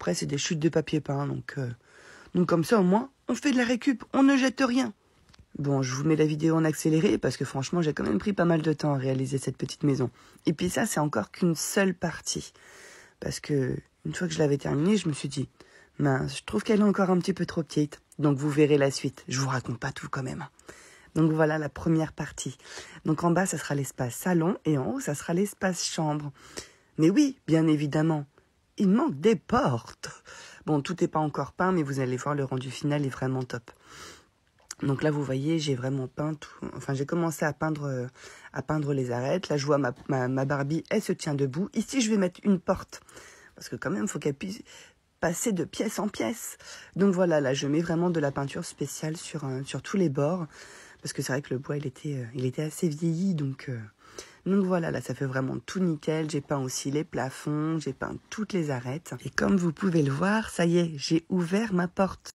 Après, c'est des chutes de papier peint, donc, euh, donc comme ça, au moins, on fait de la récup, on ne jette rien. Bon, je vous mets la vidéo en accéléré parce que franchement, j'ai quand même pris pas mal de temps à réaliser cette petite maison. Et puis ça, c'est encore qu'une seule partie. Parce que, une fois que je l'avais terminée, je me suis dit, mince, je trouve qu'elle est encore un petit peu trop petite. Donc vous verrez la suite. Je vous raconte pas tout quand même. Donc voilà la première partie. Donc en bas, ça sera l'espace salon et en haut, ça sera l'espace chambre. Mais oui, bien évidemment, il manque des portes Bon, tout n'est pas encore peint, mais vous allez voir, le rendu final est vraiment top. Donc là, vous voyez, j'ai vraiment peint Enfin, j'ai commencé à peindre, euh, à peindre les arêtes. Là, je vois ma, ma, Barbie, elle se tient debout. Ici, je vais mettre une porte. Parce que quand même, il faut qu'elle puisse passer de pièce en pièce. Donc voilà, là, je mets vraiment de la peinture spéciale sur, euh, sur tous les bords. Parce que c'est vrai que le bois, il était, euh, il était assez vieilli. Donc. Donc voilà, là ça fait vraiment tout nickel. J'ai peint aussi les plafonds, j'ai peint toutes les arêtes. Et comme vous pouvez le voir, ça y est, j'ai ouvert ma porte.